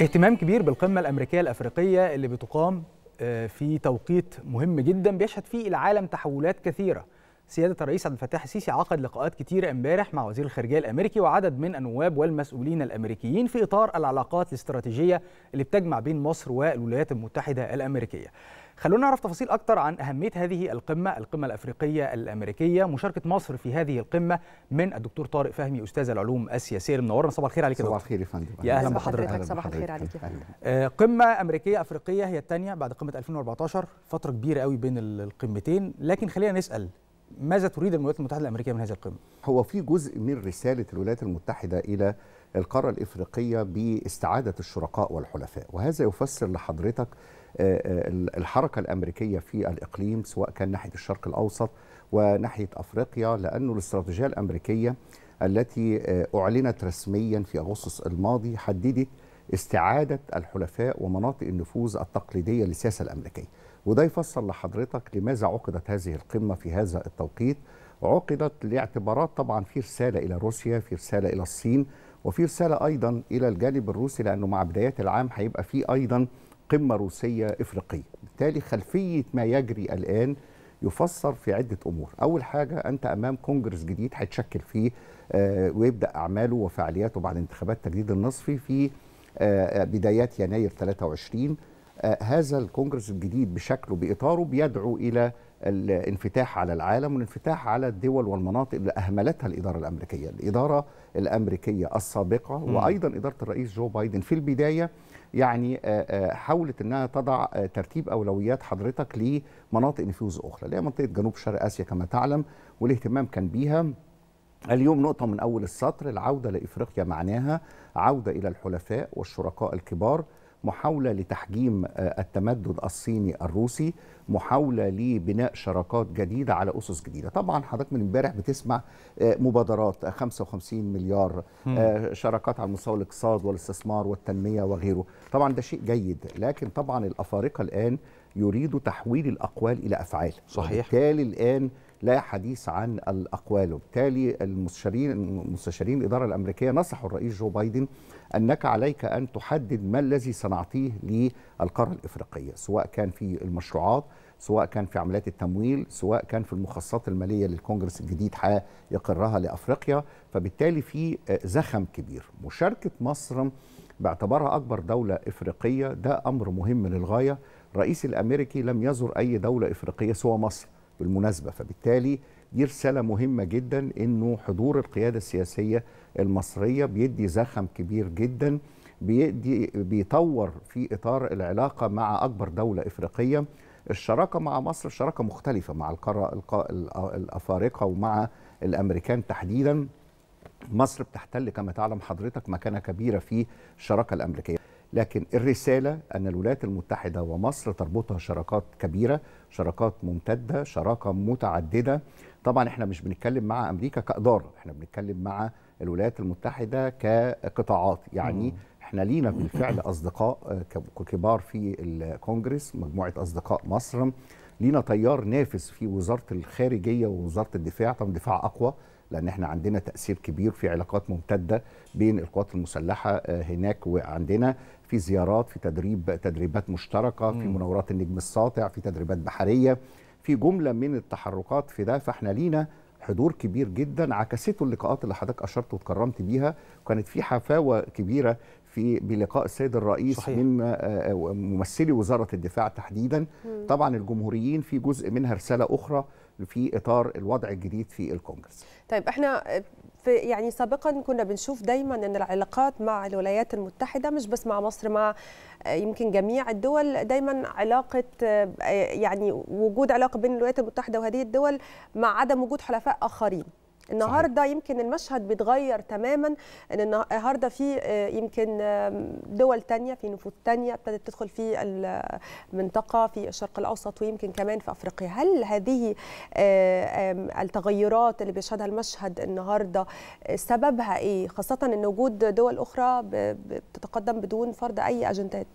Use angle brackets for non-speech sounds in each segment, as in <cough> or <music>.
اهتمام كبير بالقمة الأمريكية الأفريقية اللي بتقام آه، في توقيت مهم جدا بيشهد فيه العالم تحولات كثيرة سيادة الرئيس عبد الفتاح السيسي عقد لقاءات كتيرة امبارح مع وزير الخارجية الأمريكي وعدد من النواب والمسؤولين الأمريكيين في إطار العلاقات الاستراتيجية اللي بتجمع بين مصر والولايات المتحدة الأمريكية خلونا نعرف تفاصيل أكتر عن أهمية هذه القمة القمة الأفريقية الأمريكية مشاركة مصر في هذه القمة من الدكتور طارق فهمي أستاذ العلوم السياسية منورنا صباح الخير عليك صباح الخير يا فندم يا أهلا بحضرتك صباح الخير عليك أه، قمة أمريكية أفريقية هي الثانية بعد قمة 2014 فترة كبيرة قوي بين القمتين لكن خلينا نسأل ماذا تريد الولايات المتحدة الأمريكية من هذه القمة؟ هو في جزء من رسالة الولايات المتحدة إلى القارة الإفريقية باستعادة الشركاء والحلفاء وهذا يفسر لحضرتك آه، آه، الحركة الأمريكية في الإقليم سواء كان ناحية الشرق الأوسط وناحية أفريقيا لأنه الاستراتيجية الأمريكية التي آه، أعلنت رسميا في أغسطس الماضي حددت استعادة الحلفاء ومناطق النفوذ التقليدية للسياسة الأمريكية وده يفسر لحضرتك لماذا عقدت هذه القمة في هذا التوقيت عقدت لاعتبارات طبعا في رسالة إلى روسيا في رسالة إلى الصين وفي رسالة أيضا إلى الجانب الروسي لأنه مع بداية العام هيبقى في أيضا قمة روسية إفريقية بالتالي خلفية ما يجري الآن يفسر في عدة أمور أول حاجة أنت أمام كونجرس جديد هيتشكل فيه آه، ويبدأ أعماله وفعالياته بعد انتخابات تجديد النصفي في آه، آه، بدايات يناير 23 هذا الكونجرس الجديد بشكله بإطاره بيدعو إلى الانفتاح على العالم والانفتاح على الدول والمناطق اللي اهملتها الاداره الامريكيه، الاداره الامريكيه السابقه وايضا اداره الرئيس جو بايدن في البدايه يعني آه، آه، حاولت انها تضع آه، ترتيب اولويات حضرتك لمناطق نفوذ اخرى اللي هي منطقه جنوب شرق اسيا كما تعلم والاهتمام كان بيها اليوم نقطة من أول السطر العودة لإفريقيا معناها عودة إلى الحلفاء والشركاء الكبار محاولة لتحجيم آه، التمدد الصيني الروسي محاولة لبناء شراكات جديدة على أسس جديدة طبعا حضرتك من امبارح بتسمع آه، مبادرات 55 آه، مليار شراكات على مستوى الاقتصاد والاستثمار والتنمية وغيره طبعا ده شيء جيد لكن طبعا الأفارقة الآن يريدوا تحويل الأقوال إلى أفعال صحيح وبالتالي الآن لا حديث عن الاقوال وبالتالي المستشارين مستشارين الاداره الامريكيه نصحوا الرئيس جو بايدن انك عليك ان تحدد ما الذي سنعطيه للقاره الافريقيه سواء كان في المشروعات سواء كان في عمليات التمويل سواء كان في المخصصات الماليه للكونجرس الجديد يقرها لافريقيا فبالتالي في زخم كبير مشاركه مصر باعتبارها اكبر دوله افريقيه ده امر مهم للغايه الرئيس الامريكي لم يزر اي دوله افريقيه سوى مصر بالمناسبة فبالتالي دي رسالة مهمة جدا انه حضور القيادة السياسية المصرية بيدي زخم كبير جدا بيدي بيطور في اطار العلاقة مع اكبر دولة افريقية الشراكة مع مصر شراكة مختلفة مع القارة الافارقة ومع الامريكان تحديدا مصر بتحتل كما تعلم حضرتك مكانة كبيرة في الشراكة الامريكية لكن الرسالة أن الولايات المتحدة ومصر تربطها شراكات كبيرة شراكات ممتدة شراكة متعددة طبعا احنا مش بنتكلم مع أمريكا كإدارة احنا بنتكلم مع الولايات المتحدة كقطاعات يعني احنا لينا بالفعل أصدقاء آه، كبار في الكونجرس مجموعة أصدقاء مصر لينا تيار نافس في وزارة الخارجية ووزارة الدفاع طبعا دفاع أقوى لان احنا عندنا تاثير كبير في علاقات ممتده بين القوات المسلحه آه، هناك وعندنا في زيارات في تدريب تدريبات مشتركه في مناورات النجم الساطع في تدريبات بحريه في جمله من التحركات في ده فاحنا لينا حضور كبير جدا عكسته اللقاءات اللي حضرتك اشرت واتكرمت بيها وكانت في حفاوه كبيره في بلقاء السيد الرئيس صحيح. من آه، آه، ممثلي وزاره الدفاع تحديدا مم. طبعا الجمهوريين في جزء منها رساله اخرى في اطار الوضع الجديد في الكونجرس. طيب احنا في يعني سابقا كنا بنشوف دايما ان العلاقات مع الولايات المتحده مش بس مع مصر مع يمكن جميع الدول دايما علاقه يعني وجود علاقه بين الولايات المتحده وهذه الدول مع عدم وجود حلفاء اخرين. النهارده صحيح. يمكن المشهد بيتغير تماما ان النهارده في آه، يمكن دول تانية في نفوذ تانية ابتدت تدخل في المنطقه في الشرق الاوسط ويمكن كمان في افريقيا هل هذه آه، التغيرات اللي بيشهدها المشهد النهارده آه، سببها ايه خاصه ان وجود دول اخرى بتتقدم بدون فرض اي اجندات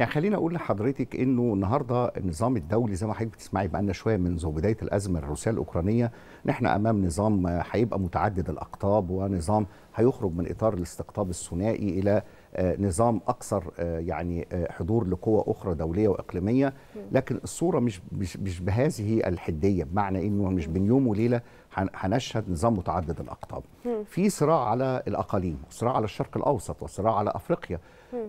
يعني خلينا اقول لحضرتك انه النهارده النظام الدولي زي ما حضرتك بتسمعي بقى شويه منذ بدايه الازمه الروسيه الاوكرانيه ان احنا امام نظام هيبقى متعدد الاقطاب ونظام هيخرج من اطار الاستقطاب الثنائي الى آه، نظام اكثر آه، يعني آه، حضور لقوى اخرى دوليه واقليميه لكن الصوره مش مش, مش بهذه الحديه بمعنى انه مش بين يوم وليله هنشهد نظام متعدد الاقطاب في صراع على الاقاليم وصراع على الشرق الاوسط وصراع على افريقيا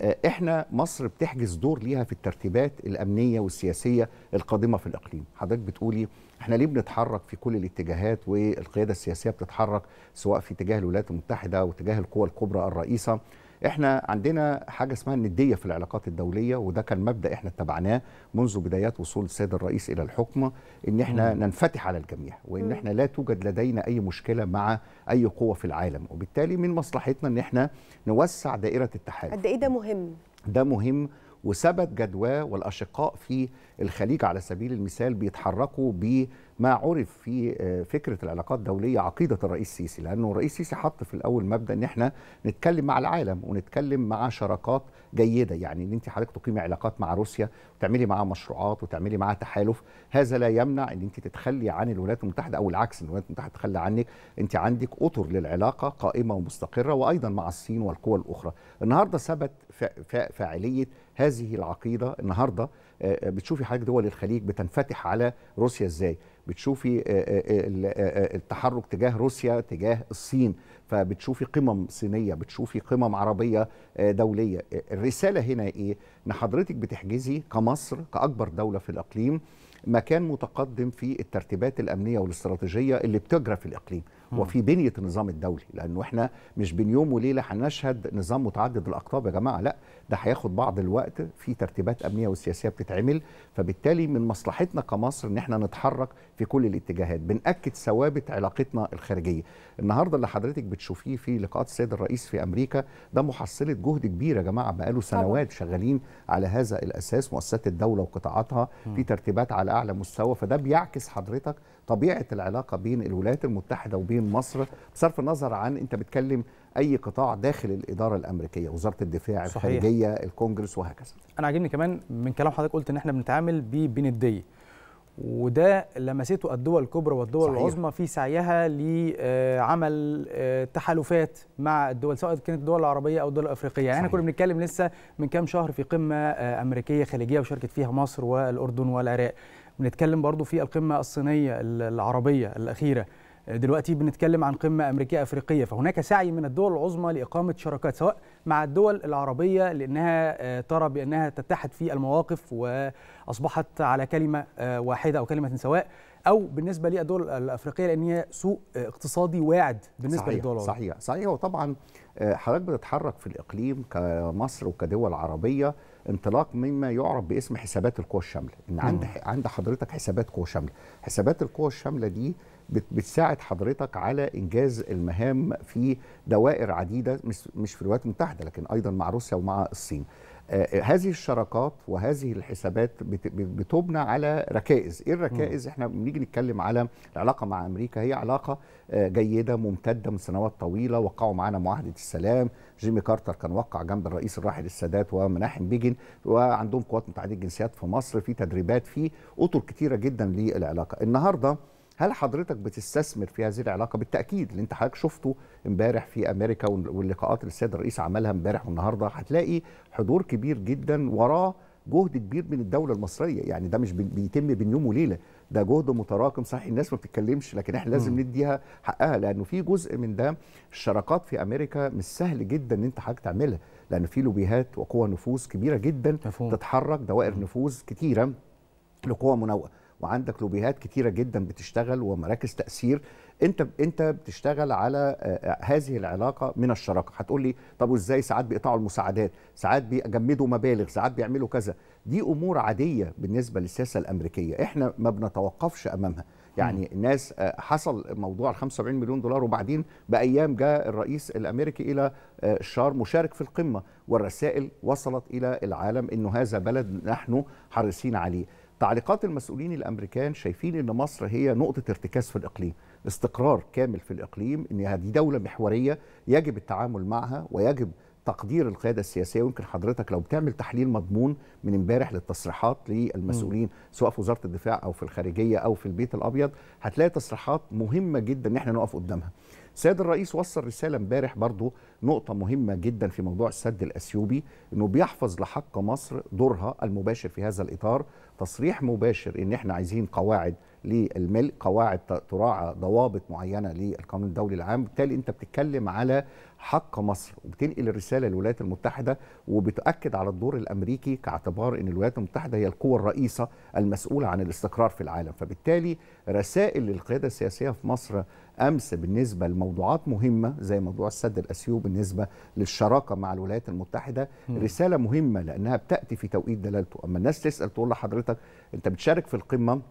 آه، احنا مصر بتحجز دور ليها في الترتيبات الامنيه والسياسيه القادمه في الاقليم حضرتك بتقولي احنا ليه بنتحرك في كل الاتجاهات والقياده السياسيه بتتحرك سواء في اتجاه الولايات المتحده واتجاه القوى الكبرى الرئيسه احنا عندنا حاجه اسمها النديه في العلاقات الدوليه وده كان مبدا احنا اتبعناه منذ بدايات وصول السيد الرئيس الى الحكم ان احنا مم. ننفتح على الجميع وان احنا لا توجد لدينا اي مشكله مع اي قوه في العالم وبالتالي من مصلحتنا ان احنا نوسع دائره التحالف قد ايه ده مهم ده مهم وثبت جدواه والاشقاء في الخليج على سبيل المثال بيتحركوا ب ما عرف في آه، فكره العلاقات الدوليه عقيده الرئيس السيسي لانه الرئيس السيسي حط في الاول مبدا ان احنا نتكلم مع العالم ونتكلم مع شراكات جيده يعني ان انت حضرتك تقيمي علاقات مع روسيا وتعملي معاها مشروعات وتعملي معاها تحالف هذا لا يمنع ان انت تتخلي عن الولايات المتحده او العكس ان الولايات المتحده تتخلى عنك انت عندك اطر للعلاقه قائمه ومستقره وايضا مع الصين والقوى الاخرى النهارده ثبت فاعليه هذه العقيده النهارده آه، آه، بتشوفي حضرتك دول الخليج بتنفتح على روسيا ازاي بتشوفي آه، التحرك تجاه روسيا تجاه الصين فبتشوفي قمم صينيه بتشوفي قمم عربيه آه، دوليه الرساله هنا ايه ان حضرتك بتحجزي كمصر كاكبر دوله في الاقليم مكان متقدم في الترتيبات الامنيه والاستراتيجيه اللي بتجرى في الاقليم وفي بنيه النظام الدولي لانه احنا مش بين يوم وليله هنشهد نظام متعدد الاقطاب يا جماعه لا ده هياخد بعض الوقت في ترتيبات امنيه وسياسيه بتتعمل فبالتالي من مصلحتنا كمصر ان احنا نتحرك في كل الاتجاهات بنأكد ثوابت علاقتنا الخارجيه النهارده اللي حضرتك بتشوفيه في لقاءات السيد الرئيس في امريكا ده محصله جهد كبير يا جماعه بقاله سنوات شغالين على هذا الاساس مؤسسات الدوله وقطاعاتها في ترتيبات على اعلى مستوى فده بيعكس حضرتك طبيعه العلاقه بين الولايات المتحده وبين مصر بصرف النظر عن انت بتكلم اي قطاع داخل الاداره الامريكيه وزاره الدفاع صحيح. الخارجيه الكونجرس وهكذا انا عاجبني كمان من كلام حضرتك قلت ان احنا بنتعامل ببنديه وده لمسته الدول الكبرى والدول صحيح. العظمى في سعيها لعمل آه، تحالفات مع الدول سواء كانت الدول العربيه او الدول الافريقيه يعني احنا كنا بنتكلم لسه من كام شهر في قمه آه، امريكيه خليجيه وشاركت فيها مصر والاردن والعراق بنتكلم برضو في القمة الصينية العربية الأخيرة دلوقتي بنتكلم عن قمة أمريكية أفريقية فهناك سعي من الدول العظمى لإقامة شراكات سواء مع الدول العربية لأنها آه، ترى بأنها تتحد في المواقف وأصبحت على كلمة آه، واحدة أو كلمة سواء أو بالنسبة للدول الأفريقية لأن هي سوق اقتصادي واعد بالنسبة صحيح للدول صحيح صحيح وطبعا آه، حضرتك بتتحرك في الإقليم كمصر وكدول عربية انطلاق مما يعرف باسم حسابات القوى الشامله ان عند عند حضرتك حسابات قوى شامله حسابات القوى الشامله دي بتساعد حضرتك على انجاز المهام في دوائر عديده مش في الولايات المتحده لكن ايضا مع روسيا ومع الصين آه، آه، هذه الشراكات وهذه الحسابات بتبنى على ركائز ايه الركائز احنا بنيجي نتكلم على العلاقه مع امريكا هي علاقه آه، جيده ممتده من سنوات طويله وقعوا معانا معاهده السلام جيمي كارتر كان وقع جنب الرئيس الراحل السادات ومناحم بيجن وعندهم قوات متعدده الجنسيات في مصر في تدريبات في اطر كتيره جدا للعلاقه النهارده هل حضرتك بتستثمر في هذه العلاقه بالتاكيد اللي انت حضرتك شفته امبارح في امريكا واللقاءات اللي السيد الرئيس عملها امبارح والنهارده هتلاقي حضور كبير جدا وراه جهد كبير من الدوله المصريه يعني ده مش بيتم بين يوم وليله ده جهد متراكم صحيح الناس ما بتتكلمش لكن احنا لازم نديها حقها لانه في جزء من ده الشراكات في امريكا مش سهل جدا ان انت حضرتك تعملها لان في لوبيهات وقوى نفوذ كبيره جدا تفهم. تتحرك دوائر نفوذ كتيره لقوى منوعه وعندك لوبيهات كتيره جدا بتشتغل ومراكز تاثير انت انت بتشتغل على آه، آه، هذه العلاقه من الشراكه هتقول لي طب وازاي ساعات بيقطعوا المساعدات ساعات بيجمدوا مبالغ ساعات بيعملوا كذا دي امور عاديه بالنسبه للسياسه الامريكيه احنا ما بنتوقفش امامها يعني الناس آه، حصل موضوع ال 75 مليون دولار وبعدين بايام جاء الرئيس الامريكي الى الشار مشارك في القمه والرسائل وصلت الى العالم انه هذا بلد نحن حريصين عليه تعليقات المسؤولين الامريكان شايفين ان مصر هي نقطه ارتكاز في الاقليم استقرار كامل في الاقليم ان دي دوله محوريه يجب التعامل معها ويجب تقدير القياده السياسيه ويمكن حضرتك لو بتعمل تحليل مضمون من امبارح للتصريحات للمسؤولين سواء في وزاره الدفاع او في الخارجيه او في البيت الابيض هتلاقي تصريحات مهمه جدا ان احنا نقف قدامها السيد الرئيس وصل رساله امبارح برضو نقطه مهمه جدا في موضوع السد الاثيوبي انه بيحفظ لحق مصر دورها المباشر في هذا الاطار تصريح مباشر ان احنا عايزين قواعد للملء قواعد تراعى ضوابط معينه للقانون الدولي العام بالتالي انت بتتكلم على حق مصر وبتنقل الرساله للولايات المتحده وبتاكد على الدور الامريكي كاعتبار ان الولايات المتحده هي القوه الرئيسه المسؤوله عن الاستقرار في العالم فبالتالي رسائل للقياده السياسيه في مصر امس بالنسبه لموضوعات مهمه زي موضوع السد الاثيوبي بالنسبه للشراكه مع الولايات المتحده م. رساله مهمه لانها بتاتي في توقيت دلالته اما الناس تسال تقول لحضرتك انت بتشارك في القمه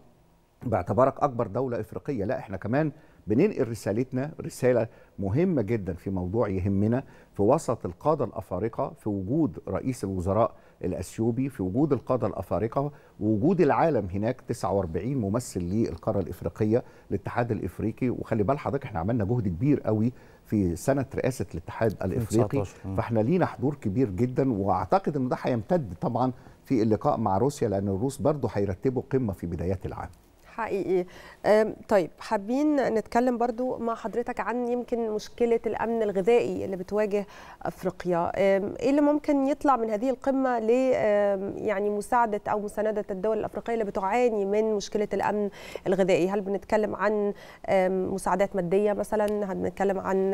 باعتبارك اكبر دوله افريقيه لا احنا كمان بننقل رسالتنا رساله مهمه جدا في موضوع يهمنا في وسط القاده الافارقه في وجود رئيس الوزراء الاثيوبي في وجود القاده الافارقه ووجود العالم هناك 49 ممثل للقاره الافريقيه الاتحاد الافريقي وخلي بال حضرتك احنا عملنا جهد كبير قوي في سنه رئاسه الاتحاد الافريقي فاحنا لينا حضور كبير جدا واعتقد ان ده هيمتد طبعا في اللقاء مع روسيا لان الروس برضه هيرتبوا قمه في بدايات العام حقيقي طيب حابين نتكلم برضو مع حضرتك عن يمكن مشكلة الأمن الغذائي اللي بتواجه أفريقيا إيه اللي ممكن يطلع من هذه القمة ل يعني مساعدة أو مساندة الدول الأفريقية اللي بتعاني من مشكلة الأمن الغذائي هل بنتكلم عن مساعدات مادية مثلا هل بنتكلم عن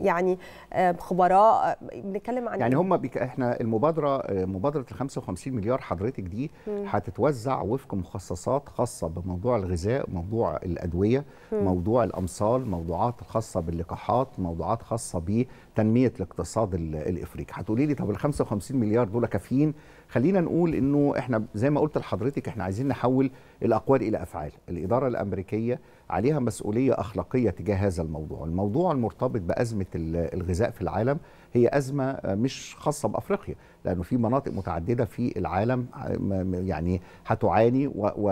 يعني آه، خبراء آه، بنتكلم عن يعني هم بك احنا المبادره آه، مبادره ال 55 مليار حضرتك دي هتتوزع وفق مخصصات خاصه بموضوع الغذاء موضوع الادويه م. موضوع الامصال موضوعات خاصه باللقاحات موضوعات خاصه بتنميه الاقتصاد الافريقي هتقولي لي طب ال 55 مليار دول كافيين خلينا نقول انه احنا زي ما قلت لحضرتك احنا عايزين نحول الاقوال الى افعال الاداره الامريكيه عليها مسؤوليه اخلاقيه تجاه هذا الموضوع الموضوع المرتبط بازمه الغذاء في العالم هي ازمه مش خاصه بافريقيا لانه في مناطق متعدده في العالم يعني هتعاني و... و...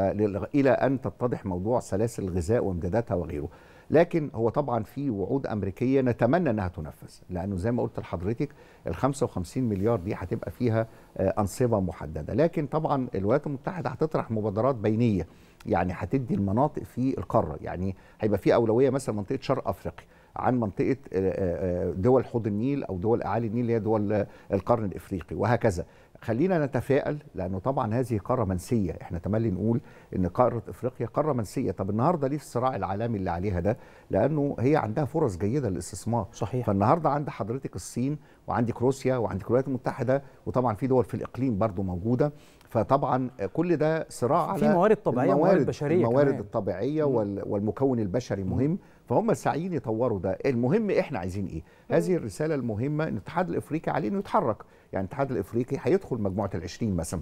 الى ان تتضح موضوع سلاسل الغذاء وامداداتها وغيره لكن هو طبعا في وعود امريكيه نتمنى انها تنفذ لانه زي ما قلت لحضرتك ال 55 مليار دي هتبقى فيها آه، انصبه محدده لكن طبعا الولايات المتحده هتطرح مبادرات بينيه يعني هتدي المناطق في القاره يعني هيبقى في اولويه مثلا منطقه شرق افريقيا عن منطقه آه، آه، دول حوض النيل او دول اعالي النيل اللي هي دول القرن الافريقي وهكذا خلينا نتفائل لانه طبعا هذه قاره منسيه احنا تملي نقول ان قاره افريقيا قاره منسيه طب النهارده ليه الصراع العالمي اللي عليها ده لانه هي عندها فرص جيده للاستثمار صحيح فالنهارده عند حضرتك الصين وعندك روسيا وعندك الولايات المتحده وطبعا في دول في الاقليم برضو موجوده فطبعا كل ده صراع على في موارد طبيعيه وموارد بشريه الموارد كمان. الطبيعيه والمكون البشري مهم م. فهم سعيين يطوروا ده المهم احنا عايزين ايه هذه الرساله المهمه ان الاتحاد الافريقي عليه انه يتحرك يعني الاتحاد الافريقي هيدخل مجموعه ال20 مثلا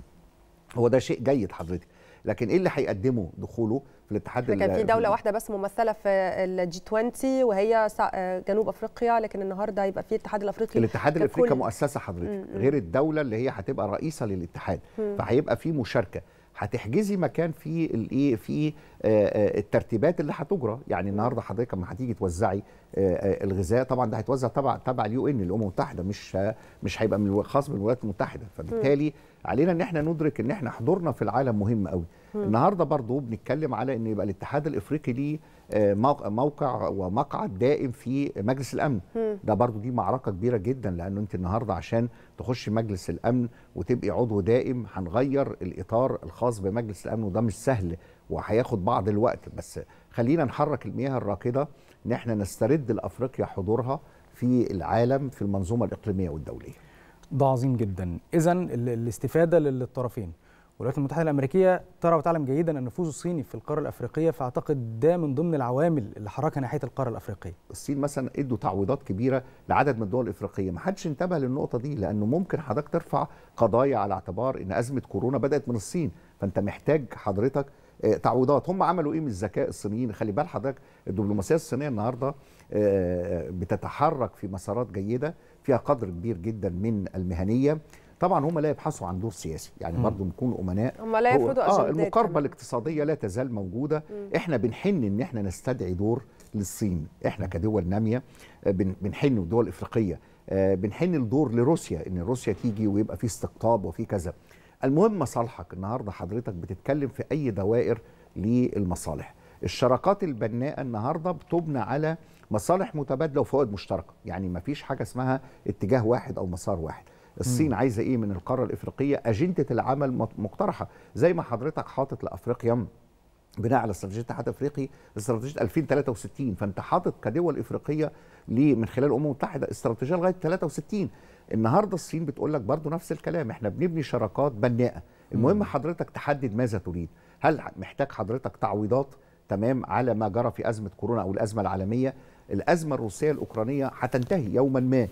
هو ده شيء جيد حضرتك لكن ايه اللي هيقدمه دخوله في الاتحاد كان في دوله واحده بس ممثله في الجي 20 وهي آه، جنوب افريقيا لكن النهارده هيبقى في الاتحاد الافريقي الاتحاد الافريقي مؤسسه حضرتك غير الدوله اللي هي هتبقى رئيسه للاتحاد فهيبقى في مشاركه هتحجزي مكان فيه الايه فيه آه، آه، الترتيبات اللي هتجرى يعني النهارده حضرتك لما هتيجي توزعي آه، الغذاء طبعا ده هيتوزع تبع تبع اليو ان الامم المتحده مش مش هيبقى من خاص بالولايات المتحده فبالتالي علينا ان احنا ندرك ان احنا حضورنا في العالم مهم قوي النهارده برضو بنتكلم على ان يبقى الاتحاد الافريقي ليه آه، موقع ومقعد دائم في مجلس الامن م. ده برضو دي معركه كبيره جدا لانه انت النهارده عشان تخش مجلس الامن وتبقي عضو دائم هنغير الاطار الخاص بمجلس الامن وده مش سهل وهياخد بعض الوقت بس خلينا نحرك المياه الراكده ان احنا نسترد لافريقيا حضورها في العالم في المنظومه الاقليميه والدوليه ده عظيم جدا اذا الاستفاده للطرفين الولايات المتحده الامريكيه ترى وتعلم جيدا النفوذ الصيني في القاره الافريقيه فاعتقد ده من ضمن العوامل اللي حركها ناحيه القاره الافريقيه. الصين مثلا ادوا تعويضات كبيره لعدد من الدول الافريقيه، ما حدش انتبه للنقطه دي لانه ممكن حضرتك ترفع قضايا على اعتبار ان ازمه كورونا بدات من الصين، فانت محتاج حضرتك آه، تعويضات هم عملوا ايه من الذكاء الصينيين خلي بال حضرتك الدبلوماسيه الصينيه النهارده آه، بتتحرك في مسارات جيده فيها قدر كبير جدا من المهنيه طبعا هم لا يبحثوا عن دور سياسي يعني برضه نكون امناء هم لا يفرضوا اه المقاربه الاقتصاديه لا تزال موجوده مم. احنا بنحن ان احنا نستدعي دور للصين احنا كدول ناميه آه، بنحن الدول الافريقيه آه، بنحن الدور لروسيا ان روسيا تيجي ويبقى في استقطاب وفي كذا المهم مصالحك النهارده حضرتك بتتكلم في اي دوائر للمصالح الشراكات البناءه النهارده بتبنى على مصالح متبادله وفوائد مشتركه يعني ما فيش حاجه اسمها اتجاه واحد او مسار واحد الصين م. عايزه ايه من القاره الافريقيه اجنده العمل مقترحه زي ما حضرتك حاطط لافريقيا بناء على استراتيجيه الاتحاد الافريقي استراتيجيه 2063 فانت حاطط كدول افريقيه ليه من خلال الامم المتحده استراتيجيه لغايه 63 النهارده الصين بتقول لك برضه نفس الكلام احنا بنبني شراكات بناءه المهم م. حضرتك تحدد ماذا تريد هل محتاج حضرتك تعويضات تمام على ما جرى في ازمه كورونا او الازمه العالميه الازمه الروسيه الاوكرانيه هتنتهي يوما ما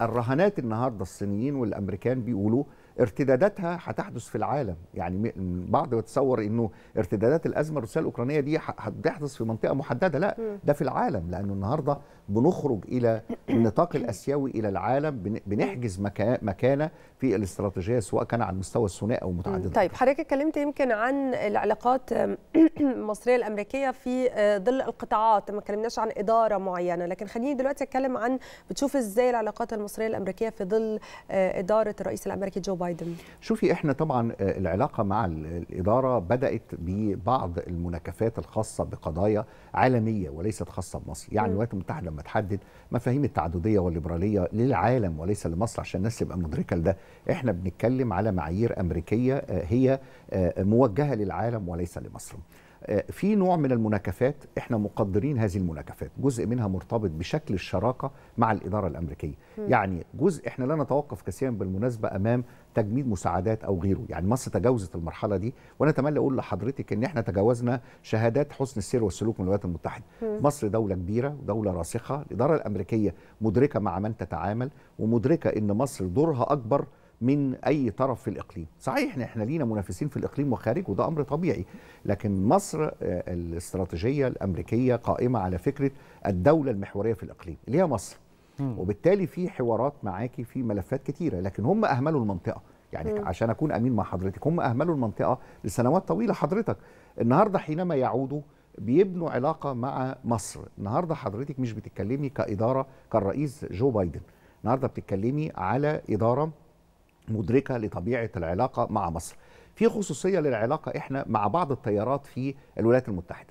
الرهانات النهارده الصينيين والامريكان بيقولوا ارتداداتها هتحدث في العالم يعني بعض يتصور انه ارتدادات الازمه الروسيه الاوكرانيه دي هتحدث في منطقه محدده لا ده في العالم لانه النهارده بنخرج الى النطاق <clears throat> الاسيوي الى العالم بنحجز مكانه في الاستراتيجيه سواء كان على المستوى الثنائي او متعدد طيب حضرتك اتكلمت يمكن عن العلاقات <clears throat> المصريه الامريكيه في آه، ظل القطاعات ما اتكلمناش عن اداره معينه لكن خليني دلوقتي اتكلم عن بتشوف ازاي العلاقات المصريه الامريكيه في ظل آه، اداره الرئيس الامريكي جو بايدن بايدن؟ شوفي احنا طبعا آه، العلاقه مع الاداره بدات ببعض المناكفات الخاصه بقضايا عالميه وليست خاصه بمصر، يعني الولايات المتحده لما تحدد مفاهيم التعدديه والليبراليه للعالم وليس لمصر عشان الناس تبقى مدركه لده، احنا بنتكلم على معايير امريكيه آه، هي آه، موجهه للعالم وليس لمصر. آه، في نوع من المناكفات احنا مقدرين هذه المناكفات جزء منها مرتبط بشكل الشراكه مع الاداره الامريكيه م. يعني جزء احنا لا نتوقف كثيرا بالمناسبه امام تجميد مساعدات او غيره يعني مصر تجاوزت المرحله دي وانا اتمنى اقول لحضرتك ان احنا تجاوزنا شهادات حسن السير والسلوك من الولايات المتحده م. مصر دوله كبيره ودوله راسخه الاداره الامريكيه مدركه مع من تتعامل ومدركه ان مصر دورها اكبر من اي طرف في الاقليم صحيح احنا لينا منافسين في الاقليم وخارج وده امر طبيعي لكن مصر آه، الاستراتيجيه الامريكيه قائمه على فكره الدوله المحوريه في الاقليم اللي هي مصر وبالتالي في حوارات معاكي في ملفات كتيره لكن هم اهملوا المنطقه يعني م. عشان اكون امين مع حضرتك هم اهملوا المنطقه لسنوات طويله حضرتك النهارده حينما يعودوا بيبنوا علاقه مع مصر النهارده حضرتك مش بتتكلمي كاداره كالرئيس جو بايدن النهارده بتتكلمي على اداره مدركه لطبيعه العلاقه مع مصر في خصوصيه للعلاقه احنا مع بعض التيارات في الولايات المتحده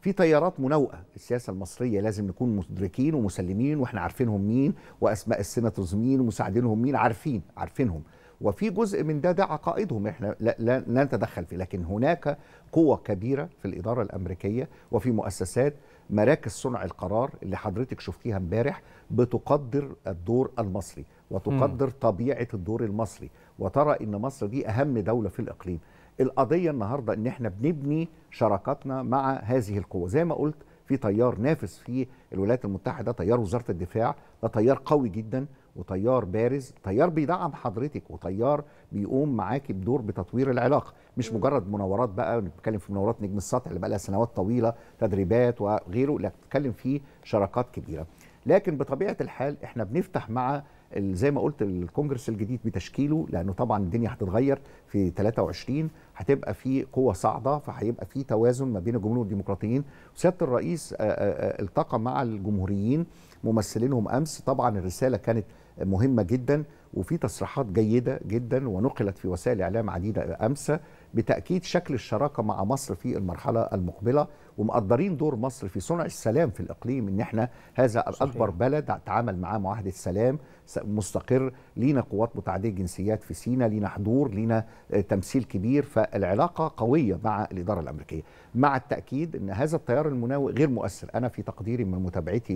في تيارات منوئه السياسه المصريه لازم نكون مدركين ومسلمين واحنا عارفينهم مين واسماء السيناتورز مين ومساعدينهم مين عارفين عارفينهم وفي جزء من ده ده عقائدهم احنا لا, لا, لا نتدخل فيه لكن هناك قوة كبيرة في الإدارة الأمريكية وفي مؤسسات مراكز صنع القرار اللي حضرتك شفتيها امبارح بتقدر الدور المصري وتقدر م. طبيعه الدور المصري وترى ان مصر دي اهم دوله في الاقليم القضيه النهارده ان احنا بنبني شراكاتنا مع هذه القوه زي ما قلت في تيار نافس في الولايات المتحده تيار وزاره الدفاع ده تيار قوي جدا وطيار بارز طيار بيدعم حضرتك وطيار بيقوم معاكي بدور بتطوير العلاقه مش مجرد مناورات بقى نتكلم في مناورات نجم السطح اللي بقى لها سنوات طويله تدريبات وغيره لا بتتكلم في شراكات كبيره لكن بطبيعه الحال احنا بنفتح مع زي ما قلت الكونجرس الجديد بتشكيله لانه طبعا الدنيا هتتغير في 23 هتبقى في قوه صاعده فهيبقى في توازن ما بين الجمهوريين والديمقراطيين وسياده الرئيس التقى مع الجمهوريين ممثلينهم امس طبعا الرساله كانت مهمه جدا وفي تصريحات جيده جدا ونقلت في وسائل اعلام عديده امس بتاكيد شكل الشراكه مع مصر في المرحله المقبله ومقدرين دور مصر في صنع السلام في الاقليم ان احنا هذا الاكبر صحيح. بلد تعامل معاه معاهده سلام مستقر لينا قوات متعدده الجنسيات في سينا لينا حضور لينا آه، تمثيل كبير فالعلاقه قويه مع الاداره الامريكيه مع التاكيد ان هذا التيار المناوئ غير مؤثر انا في تقديري من متابعتي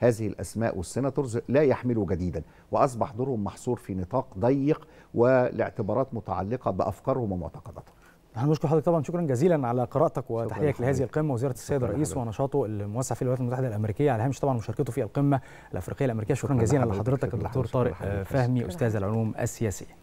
لهذه الاسماء والسيناتورز لا يحملوا جديدا واصبح دورهم محصور في نطاق ضيق ولاعتبارات متعلقه بافكارهم ومعتقداتهم انا بنشكر حضرتك طبعا شكرا جزيلا على قراءتك وتحليلك لهذه القمه وزياره السيد الرئيس ونشاطه الموسع في الولايات المتحده الامريكيه على هامش طبعا مشاركته في القمه الافريقيه الامريكيه شكرا جزيلا لحضرتك الدكتور طارق فهمي استاذ العلوم السياسيه